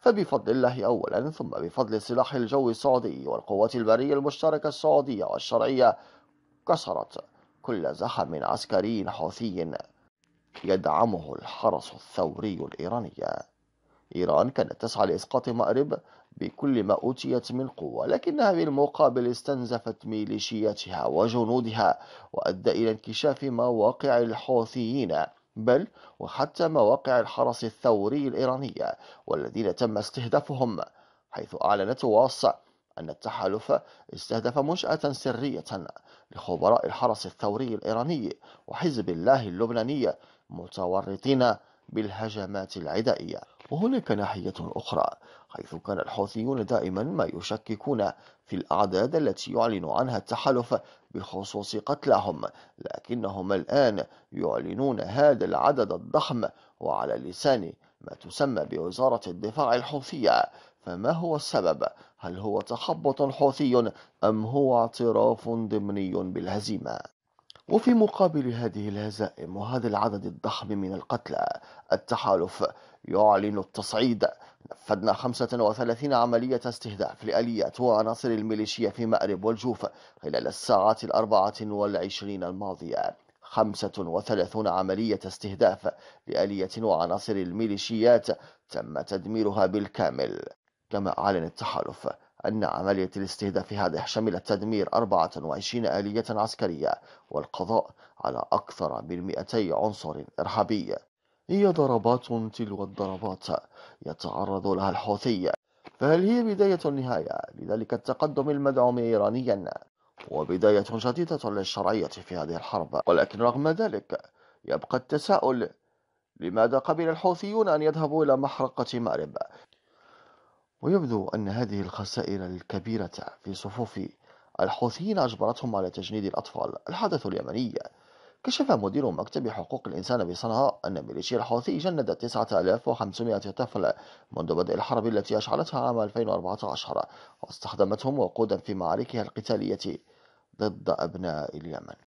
فبفضل الله أولا ثم بفضل سلاح الجو السعودي والقوات البرية المشتركة السعودية والشرعية كسرت كل زخم عسكري حوثي يدعمه الحرس الثوري الإيراني إيران كانت تسعى لإسقاط مأرب بكل ما أوتيت من قوة لكنها بالمقابل استنزفت ميليشياتها وجنودها وأدى إلى انكشاف مواقع الحوثيين بل وحتى مواقع الحرس الثوري الإيرانية والذين تم استهدافهم حيث أعلنت واسع أن التحالف استهدف منشأة سرية لخبراء الحرس الثوري الإيراني وحزب الله اللبناني متورطين بالهجمات العدائية وهناك ناحية أخرى حيث كان الحوثيون دائما ما يشككون في الأعداد التي يعلن عنها التحالف بخصوص قتلاهم لكنهم الآن يعلنون هذا العدد الضخم وعلى لسان ما تسمى بوزارة الدفاع الحوثية فما هو السبب؟ هل هو تخبط حوثي أم هو اعتراف ضمني بالهزيمة؟ وفي مقابل هذه الهزائم وهذا العدد الضخم من القتلى التحالف يعلن التصعيد نفذنا 35 عملية استهداف لآليات وعناصر الميليشيا في مأرب والجوف خلال الساعات الأربعة والعشرين الماضية 35 عملية استهداف لآلية وعناصر الميليشيات تم تدميرها بالكامل كما أعلن التحالف أن عملية الاستهداف هذه شملت تدمير 24 آلية عسكرية والقضاء على أكثر من 200 عنصر إرهابي هي ضربات تلو الضربات يتعرض لها الحوثي فهل هي بداية النهاية لذلك التقدم المدعوم إيرانيا وبداية جديدة للشرعية في هذه الحرب ولكن رغم ذلك يبقى التساؤل لماذا قبل الحوثيون أن يذهبوا إلى محرقة مأرب ويبدو أن هذه الخسائر الكبيرة في صفوف الحوثيين أجبرتهم على تجنيد الأطفال الحدث اليمني كشف مدير مكتب حقوق الإنسان بصنعاء أن ميليشيا الحوثي جند 9500 طفل منذ بدء الحرب التي أشعلتها عام 2014 واستخدمتهم وقودا في معاركها القتالية ضد أبناء اليمن